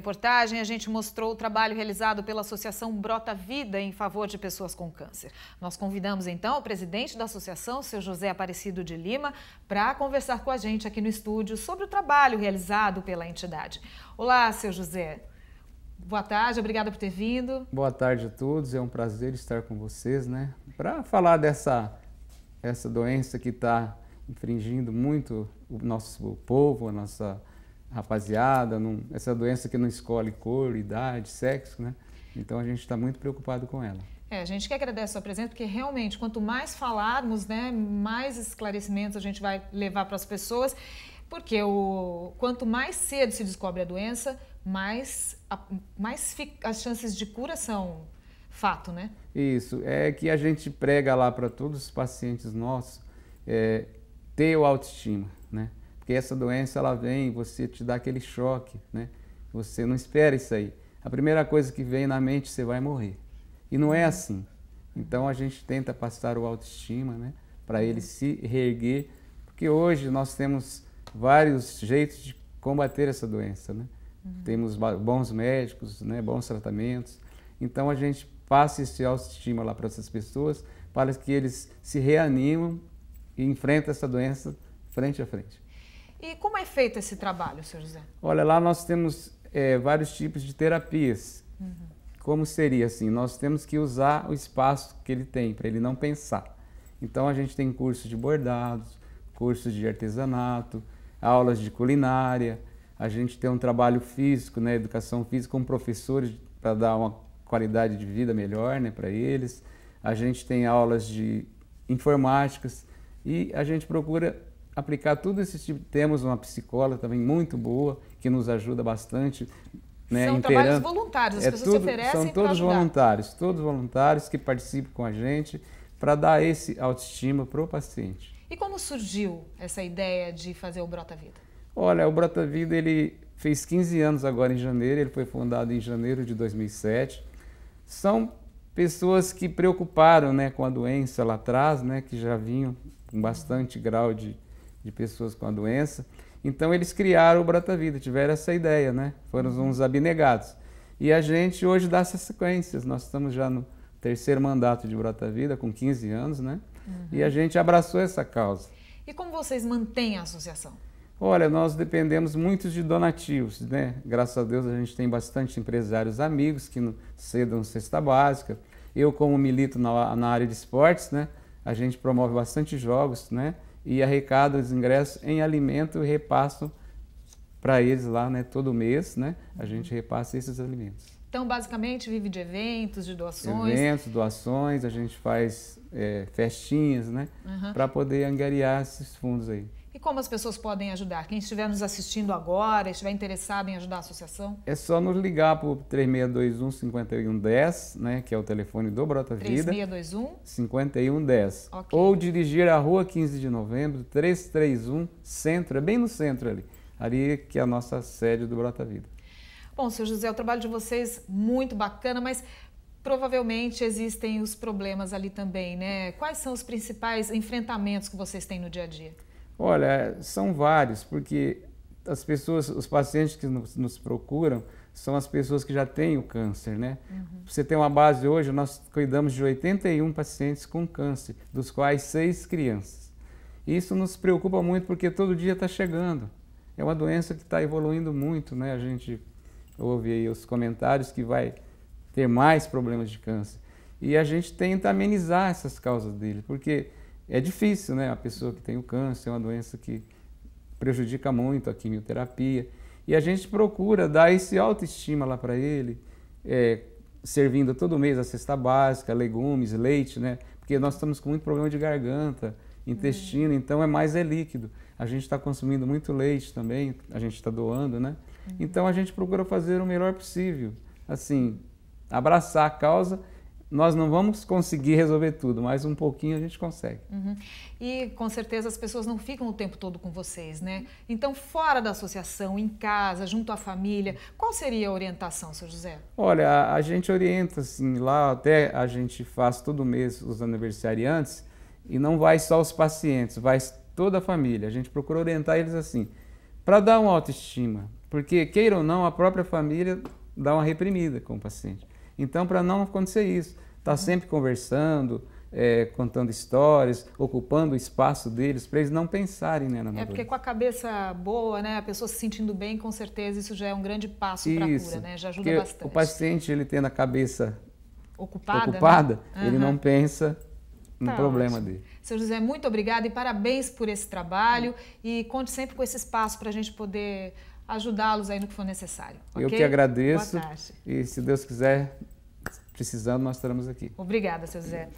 reportagem, a gente mostrou o trabalho realizado pela Associação Brota Vida em favor de pessoas com câncer. Nós convidamos então o presidente da associação, seu José Aparecido de Lima, para conversar com a gente aqui no estúdio sobre o trabalho realizado pela entidade. Olá, seu José. Boa tarde, obrigada por ter vindo. Boa tarde a todos, é um prazer estar com vocês, né? Para falar dessa essa doença que está infringindo muito o nosso povo, a nossa rapaziada, não, essa doença que não escolhe cor, idade, sexo, né? Então a gente está muito preocupado com ela. É, a gente quer agradecer a sua presença, porque realmente, quanto mais falarmos, né, mais esclarecimentos a gente vai levar para as pessoas, porque o, quanto mais cedo se descobre a doença, mais, a, mais as chances de cura são fato, né? Isso, é que a gente prega lá para todos os pacientes nossos é, ter o autoestima, né? porque essa doença ela vem, você te dá aquele choque, né? Você não espera isso aí. A primeira coisa que vem na mente, você vai morrer. E não é assim. Então a gente tenta passar o autoestima, né? Para uhum. ele se reerguer, porque hoje nós temos vários jeitos de combater essa doença, né? Uhum. Temos bons médicos, né? Bons tratamentos. Então a gente passa esse autoestima lá para essas pessoas, para que eles se reanimam e enfrentem essa doença frente a frente. E como é feito esse trabalho, Sr. José? Olha, lá nós temos é, vários tipos de terapias. Uhum. Como seria assim? Nós temos que usar o espaço que ele tem para ele não pensar. Então a gente tem cursos de bordados, cursos de artesanato, aulas de culinária. A gente tem um trabalho físico, né, educação física com professores para dar uma qualidade de vida melhor, né, para eles. A gente tem aulas de informáticas e a gente procura aplicar tudo esse tipo. Temos uma psicóloga também muito boa, que nos ajuda bastante. Né, são trabalhos voluntários, as é pessoas tudo, se oferecem São todos voluntários, todos voluntários que participam com a gente para dar esse autoestima para o paciente. E como surgiu essa ideia de fazer o Brota Vida? Olha, o Brota Vida ele fez 15 anos agora em janeiro, ele foi fundado em janeiro de 2007. São pessoas que preocuparam né, com a doença lá atrás, né, que já vinham com bastante grau de, de pessoas com a doença. Então eles criaram o Brata Vida, tiveram essa ideia, né? Foram uns abnegados. E a gente hoje dá essas sequências. Nós estamos já no terceiro mandato de Brata Vida, com 15 anos, né? Uhum. E a uhum. gente abraçou essa causa. E como vocês mantêm a associação? Olha, nós dependemos muito de donativos, né? Graças a Deus a gente tem bastante empresários amigos que cedam cesta básica. Eu, como milito na, na área de esportes, né? A gente promove bastante jogos, né? e arrecado os ingressos em alimento e repasso para eles lá, né? Todo mês, né? A gente uhum. repassa esses alimentos. Então, basicamente, vive de eventos, de doações. Eventos, doações, a gente faz é, festinhas, né? Uhum. Para poder angariar esses fundos aí. E como as pessoas podem ajudar? Quem estiver nos assistindo agora, estiver interessado em ajudar a associação? É só nos ligar para o 3621 5110, né, que é o telefone do Brota Vida. 3621 5110. Okay. Ou dirigir a Rua 15 de Novembro, 331 Centro, é bem no centro ali. Ali que é a nossa sede do Brota Vida. Bom, seu José, o trabalho de vocês muito bacana, mas provavelmente existem os problemas ali também, né? Quais são os principais enfrentamentos que vocês têm no dia a dia? Olha, são vários, porque as pessoas, os pacientes que nos, nos procuram são as pessoas que já têm o câncer, né? Uhum. Você tem uma base hoje, nós cuidamos de 81 pacientes com câncer, dos quais seis crianças. Isso nos preocupa muito porque todo dia está chegando. É uma doença que está evoluindo muito, né? A gente ouve aí os comentários que vai ter mais problemas de câncer. E a gente tenta amenizar essas causas dele, porque é difícil, né? A pessoa que tem o câncer é uma doença que prejudica muito a quimioterapia. E a gente procura dar esse autoestima lá para ele, é, servindo todo mês a cesta básica, legumes, leite, né? Porque nós estamos com muito problema de garganta, intestino, uhum. então é mais é líquido. A gente está consumindo muito leite também, a gente está doando, né? Uhum. Então a gente procura fazer o melhor possível, assim, abraçar a causa nós não vamos conseguir resolver tudo, mas um pouquinho a gente consegue. Uhum. E com certeza as pessoas não ficam o tempo todo com vocês, né? Então, fora da associação, em casa, junto à família, qual seria a orientação, seu José? Olha, a, a gente orienta, assim, lá até a gente faz todo mês os aniversariantes e não vai só os pacientes, vai toda a família. A gente procura orientar eles assim, para dar uma autoestima, porque queira ou não, a própria família dá uma reprimida com o paciente. Então, para não acontecer isso, está uhum. sempre conversando, é, contando histórias, ocupando o espaço deles, para eles não pensarem né, na É porque com a cabeça boa, né, a pessoa se sentindo bem, com certeza isso já é um grande passo para a cura, né? já ajuda bastante. O paciente ele tendo a cabeça ocupada, né? ocupada né? ele não pensa no tá, problema ótimo. dele. Seu José, muito obrigado e parabéns por esse trabalho e conte sempre com esse espaço para a gente poder ajudá-los aí no que for necessário. Okay? Eu que agradeço. E se Deus quiser, precisando, nós estaremos aqui. Obrigada, seu Zé.